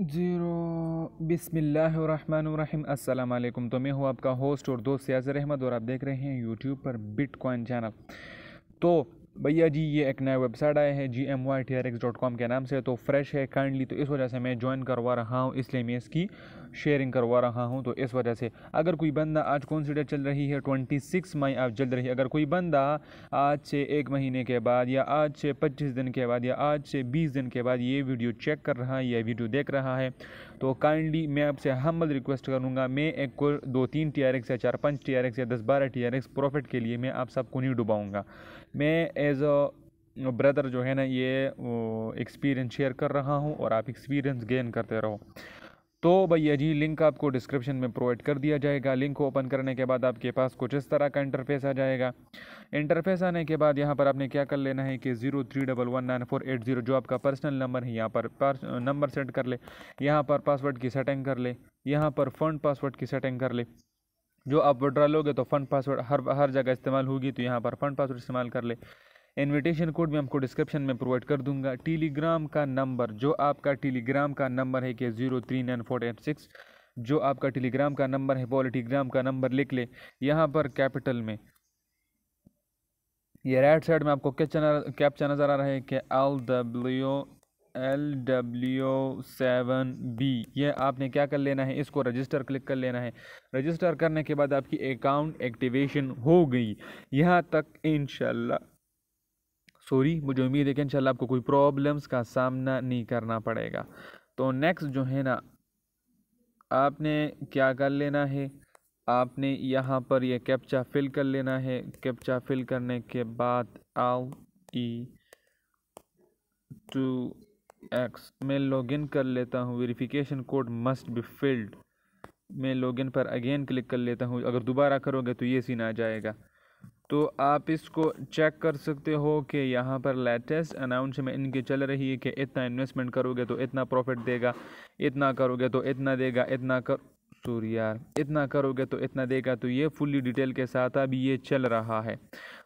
zero बिसमीम अल्लाम तो मैं हूँ आपका होस्ट और दोस्त याजर अहमद और आप देख रहे हैं यूट्यूब पर बिटकॉइन चैनल तो भैया जी ये एक नया वेबसाइट आया है G M Y T R X dot com के नाम से तो फ्रेश है काइंडली तो इस वजह से मैं ज्वाइन करवा रहा हूँ इसलिए मैं इसकी शेयरिंग करवा रहा हूँ तो इस वजह से अगर कोई बंदा आज कौन सी डेट चल रही है ट्वेंटी सिक्स मई आज चल रही है अगर कोई बंदा आज से एक महीने के बाद या आज से पच्चीस दिन के बाद या आज से बीस दिन के बाद ये वीडियो चेक कर रहा है या वीडियो देख रहा है तो काइंडली मैं आपसे हम्बल रिक्वेस्ट करूँगा मैं एक दो तीन टी आर एक्स या चार पाँच टी आर एक्स या दस बारह टी आर एक्स प्रॉफिट के लिए मैं आप सबको नहीं डुबाऊँगा मैं एज़ अ ब्रदर जो है ना ये एक्सपीरियंस शेयर कर रहा हूँ और आप एक्सपीरियंस गेन करते रहो तो भैया जी लिंक आपको डिस्क्रिप्शन में प्रोवाइड कर दिया जाएगा लिंक को ओपन करने के बाद आपके पास कुछ इस तरह का इंटरफेस आ जाएगा इंटरफेस आने के बाद यहाँ पर आपने क्या कर लेना है कि zero three double one nine four eight zero जो आपका पर्सनल नंबर है यहाँ पर, नंबर सेट कर ले यहाँ पर पासवर्ड की सेटिंग कर ले यहाँ पर फ़ंड पासवर्ड की सेटिंग कर ले जो आप विड्रा लोगे तो फ़ंड पासवर्ड हर हर जगह इस्तेमाल होगी तो यहाँ पर फ़ंड पासवर्ड इस्तेमाल कर ले इनविटेशन कोड भी हमको डिस्क्रिप्शन में प्रोवाइड कर दूंगा टेलीग्राम का नंबर जो आपका टेलीग्राम का नंबर है कि zero three nine four eight six जो आपका टेलीग्राम का नंबर है पॉलिटीग्राम का नंबर लिख ले यहाँ पर कैपिटल में ये राइट साइड में आपको क्या कैप्चा नज़र आ रहा है कि L W L W seven B ये आपने क्या कर लेना है इसको रजिस्टर क्लिक कर लेना है रजिस्टर करने के बाद आपकी अकाउंट एक्टिवेशन हो गई यहाँ तक इनशाला सॉरी मुझे उम्मीद है कि इंशाल्लाह आपको कोई प्रॉब्लम्स का सामना नहीं करना पड़ेगा तो नेक्स्ट जो है ना आपने क्या कर लेना है आपने यहाँ पर यह कैप्चा फिल कर लेना है कैप्चा फिल करने के बाद आओ ई टू एक्स मैं लॉगिन कर लेता हूँ verification code must be filled मैं लॉगिन पर अगेन क्लिक कर लेता हूँ अगर दोबारा करोगे तो ये सीन आ जाएगा तो आप इसको चेक कर सकते हो कि यहाँ पर लेटेस्ट अनाउंसमेंट इनकी चल रही है कि इतना इन्वेस्टमेंट करोगे तो इतना प्रॉफिट देगा इतना करोगे तो इतना देगा इतना कर सॉरी यार इतना करोगे तो इतना देगा तो ये फुल्ली डिटेल के साथ अभी ये चल रहा है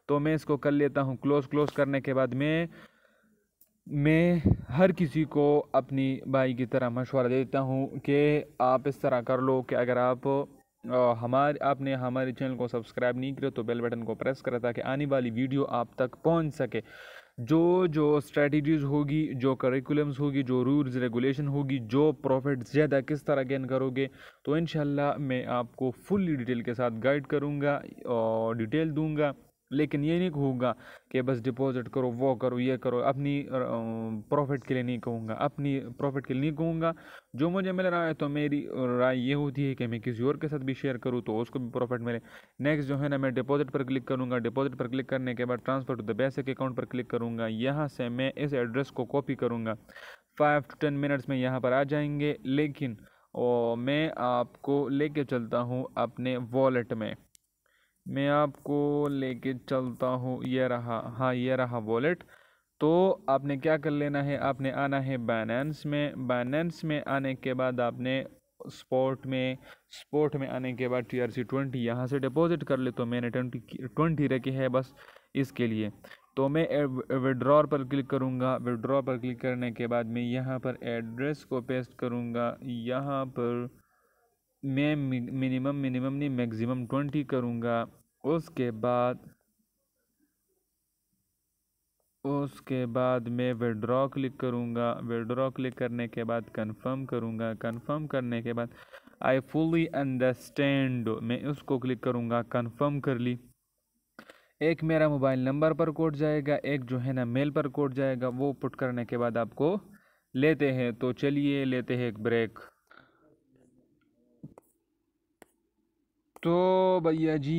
तो मैं इसको कर लेता हूँ क्लोज़ क्लोज़ करने के बाद मैं मैं हर किसी को अपनी भाई की तरह मशवरा देता हूँ कि आप इस तरह कर लो कि अगर आप हमारे आपने हमारे चैनल को सब्सक्राइब नहीं किया तो बेल बटन को प्रेस करें ताकि आने वाली वीडियो आप तक पहुंच सके जो जो स्ट्रेटजीज होगी जो करिकुलम्स होगी जो रूल्स रेगुलेशन होगी जो प्रॉफिट ज़्यादा किस तरह गेन करोगे तो इन मैं आपको फुल डिटेल के साथ गाइड करूँगा और डिटेल दूँगा लेकिन ये नहीं कहूँगा कि बस डिपॉजिट करो वो करो ये करो अपनी प्रॉफिट के लिए नहीं कहूँगा अपनी प्रॉफिट के लिए नहीं कहूँगा जो मुझे मिल रहा है तो मेरी राय ये होती है कि मैं किसी और के साथ भी शेयर करूँ तो उसको भी प्रॉफिट मिले नेक्स्ट जो है ना मैं डिपॉजिट पर क्लिक करूँगा डिपॉजिट पर क्लिक करने के बाद transfer to the basic account पर क्लिक करूँगा यहाँ से मैं इस एड्रेस को कॉपी करूँगा फाइव टू टेन मिनट्स में यहाँ पर आ जाएंगे लेकिन और मैं आपको लेके चलता हूँ अपने वॉलेट में मैं आपको लेके चलता हूँ ये रहा हाँ ये रहा वॉलेट तो आपने क्या कर लेना है आपने आना है बैनेंस में बैनेंस में आने के बाद आपने स्पोर्ट में स्पोर्ट में आने के बाद टी आर सी ट्वेंटी यहाँ से डिपॉजिट कर ले तो मैंने ट्वेंटी ट्वेंटी रखी है बस इसके लिए तो मैं विड्रॉ पर क्लिक करूँगा विड्रॉ पर क्लिक करने के बाद मैं यहाँ पर एड्रेस को पेस्ट करूँगा यहाँ पर मैं मिनिमम मिनिमम नहीं मैक्सिमम ट्वेंटी करूँगा उसके बाद उसके बाद मैं विड्रॉ क्लिक करूँगा विड्रॉ क्लिक करने के बाद कंफर्म करूँगा कंफर्म करने के बाद आई फुली अंडरस्टैंड मैं उसको क्लिक करूँगा कंफर्म कर ली एक मेरा मोबाइल नंबर पर कोड जाएगा एक जो है ना मेल पर कोड जाएगा वो पुट करने के बाद आपको लेते हैं तो चलिए लेते हैं एक ब्रेक तो भैया जी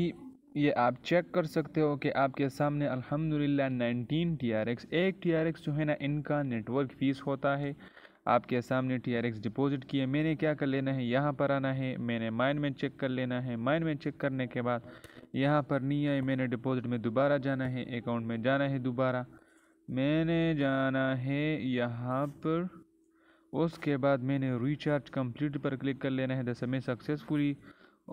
ये आप चेक कर सकते हो कि आपके सामने अल्हम्दुलिल्लाह 19 TRX एक TRX जो है ना इनका नेटवर्क फ़ीस होता है आपके सामने टी आर एक्स डिपॉजिट किए मैंने क्या कर लेना है यहाँ पर आना है मैंने माइन में चेक कर लेना है माइन में चेक करने के बाद यहाँ पर नहीं आए मैंने डिपॉजिट में दोबारा जाना है अकाउंट में जाना है दोबारा मैंने जाना है यहाँ पर उसके बाद मैंने रिचार्ज कंप्लीट पर क्लिक कर लेना है दस में successfully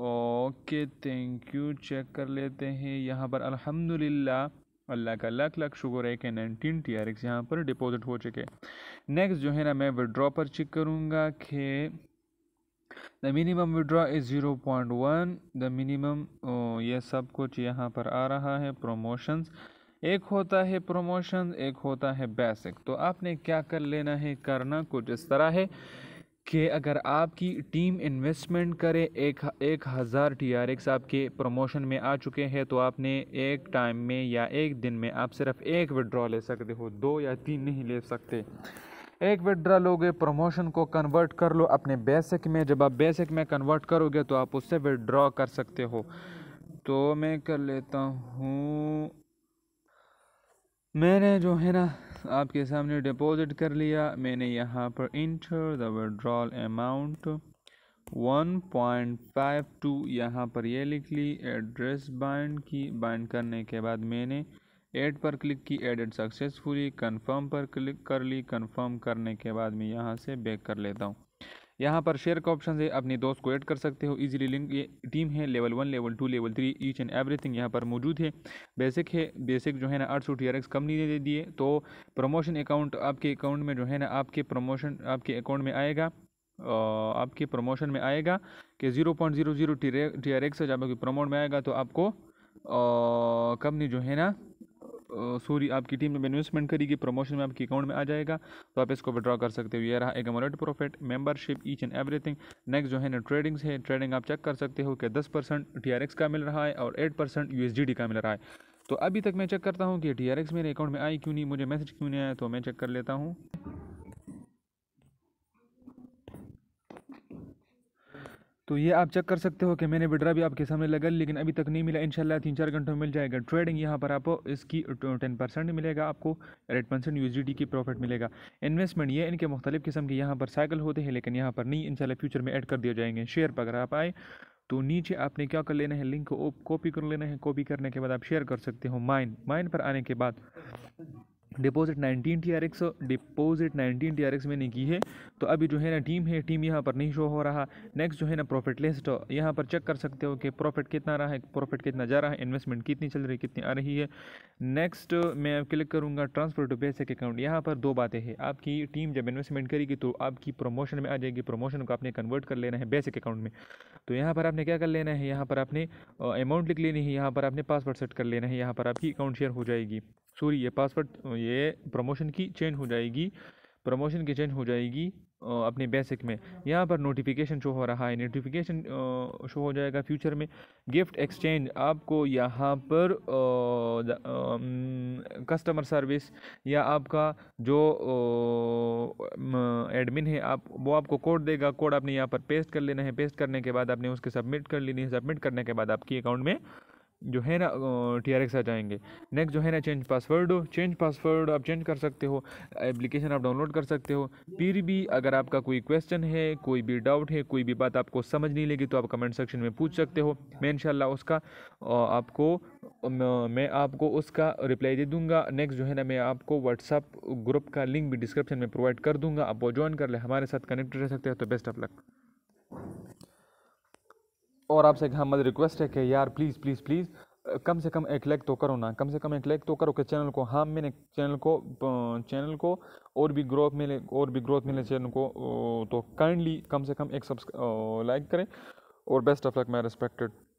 okay thank you check कर लेते हैं यहाँ पर अल्हम्दुलिल्लाह अल्लाह का लाख लाख शुक्र है कि नाइनटीन टी आर एक्स यहाँ पर डिपॉजिट हो चुके नेक्स्ट जो है ना मैं विड्रॉ पर चेक करूँगा कि the minimum withdraw is zero point one the minimum ये सब कुछ यहाँ पर आ रहा है प्रोमोशंस एक होता है प्रोमोशन एक होता है बेसिक तो आपने क्या कर लेना है करना कुछ इस तरह है कि अगर आपकी टीम इन्वेस्टमेंट करे एक एक हज़ार टी आर एक्स आपके प्रमोशन में आ चुके हैं तो आपने एक टाइम में या एक दिन में आप सिर्फ एक विड्रॉ ले सकते हो दो या तीन नहीं ले सकते एक विड्रा लोगे प्रमोशन को कन्वर्ट कर लो अपने बेसिक में जब आप बेसिक में कन्वर्ट करोगे तो आप उससे विड्रॉ कर सकते हो तो मैं कर लेता हूँ मैंने जो है ना आपके सामने डिपॉजिट कर लिया मैंने यहाँ पर इंटर द विड्रॉल अमाउंट 1.52 यहाँ पर ये लिख ली एड्रेस बाइंड की बाइंड करने के बाद मैंने एड पर क्लिक की एडेड सक्सेसफुली कंफर्म पर क्लिक कर ली कंफर्म करने के बाद मैं यहाँ से बैक कर लेता हूँ यहाँ पर शेयर का ऑप्शन है अपने दोस्त को ऐड कर सकते हो इजीली लिंक ये टीम है level one level two level three each and everything यहाँ पर मौजूद है बेसिक है बेसिक जो है ना आठ सौ टी आर एक्स कम नहीं दे दिए तो प्रमोशन अकाउंट आपके अकाउंट में जो है ना आपके प्रमोशन आपके अकाउंट में आएगा आपके प्रमोशन में आएगा कि zero point zero zero T R X जब आपके प्रमोट में आएगा तो आपको कंपनी जो है ना सॉरी आपकी टीम में इन्वेस्टमेंट करेगी प्रमोशन में आपके अकाउंट में आ जाएगा तो आप इसको विड्रॉ कर सकते हो ये रहा अमोरेट profit membership each and everything next जो है ना ट्रेडिंग्स है ट्रेडिंग आप चेक कर सकते हो कि दस परसेंट टी का मिल रहा है और एट परसेंट यू का मिल रहा है तो अभी तक मैं चेक करता हूँ कि टी मेरे अकाउंट में आई क्यों नहीं मुझे मैसेज क्यों नहीं आया तो मैं चेक कर लेता हूँ तो ये आप चेक कर सकते हो कि मैंने विड्रा भी आपके सामने लगा लेकिन अभी तक नहीं मिला इनशाला तीन चार घंटों में मिल जाएगा ट्रेडिंग यहाँ पर आपको इसकी टेन परसेंट मिलेगा आपको एट परसेंट यू की प्रॉफिट मिलेगा इन्वेस्टमेंट ये इनके मुख्तलिफ़ किस्म के यहाँ पर साइकिल होते हैं लेकिन यहाँ पर नहीं इन फ्यूचर में एड कर दिए जाएंगे शेयर पर अगर आप आए तो नीचे आपने क्या कर लेना है लिंक को कॉपी कर लेना है कॉपी करने के बाद आप शेयर कर सकते हो माइन माइन पर आने के बाद deposit 19 T R X deposit 19 T R X मैंने की है तो अभी जो है ना टीम है टीम यहाँ पर नहीं शो हो रहा नेक्स्ट जो है ना प्रॉफिट लिस्ट यहाँ पर चेक कर सकते हो कि प्रॉफिट कितना रहा है प्रॉफिट कितना जा रहा है इन्वेस्टमेंट कितनी चल रही है कितनी आ रही है नेक्स्ट मैं क्लिक करूँगा ट्रांसफर टू बेसिक अकाउंट यहाँ पर दो बातें हैं आपकी टीम जब इन्वेस्टमेंट करेगी तो आपकी प्रमोशन में आ जाएगी प्रमोशन को आपने कन्वर्ट कर लेना है बेसिक अकाउंट में तो यहाँ पर आपने क्या कर लेना है यहाँ पर आपने अमाउंट लिख लेनी है यहाँ पर आपने पासवर्ड सेट कर लेना है यहाँ पर आपकी अकाउंट शेयर हो जाएगी सॉरी ये पासवर्ड ये प्रमोशन की चेंज हो जाएगी प्रमोशन की चेंज हो जाएगी अपने बेसिक में यहाँ पर नोटिफिकेशन शो हो रहा है नोटिफिकेशन शो हो जाएगा फ्यूचर में गिफ्ट एक्सचेंज आपको यहाँ पर कस्टमर सर्विस या आपका जो एडमिन है आप वो आपको कोड देगा कोड आपने यहाँ पर पेस्ट कर लेना है पेस्ट करने के बाद आपने उसके सबमिट कर लेनी है सबमिट करने के बाद आपकी अकाउंट में जो है ना टी आर एक्स आ जाएंगे नेक्स्ट जो है ना चेंज पासवर्ड चेंज पासवर्ड आप चेंज कर सकते हो एप्लीकेशन आप डाउनलोड कर सकते हो फिर भी अगर आपका कोई क्वेश्चन है कोई भी डाउट है कोई भी बात आपको समझ नहीं लगी तो आप कमेंट सेक्शन में पूछ सकते हो मैं इनशाला उसका आपको मैं आपको उसका रिप्लाई दे दूंगा नेक्स्ट जो है ना मैं आपको व्हाट्सअप ग्रुप का लिंक भी डिस्क्रिप्शन में प्रोवाइड कर दूंगा आप वो ज्वाइन कर ले हमारे साथ कनेक्ट रह सकते हो तो बेस्ट ऑफ लक और आपसे हमारी रिक्वेस्ट है कि यार प्लीज़ प्लीज़ प्लीज़ कम से कम एक लाइक तो करो ना कम से कम एक लाइक तो करो कि चैनल को हाँ मैंने चैनल को चैनल को और भी ग्रोथ मिले और भी ग्रोथ मिले चैनल को तो काइंडली कम से कम एक सब्स लाइक करें और best of luck my respected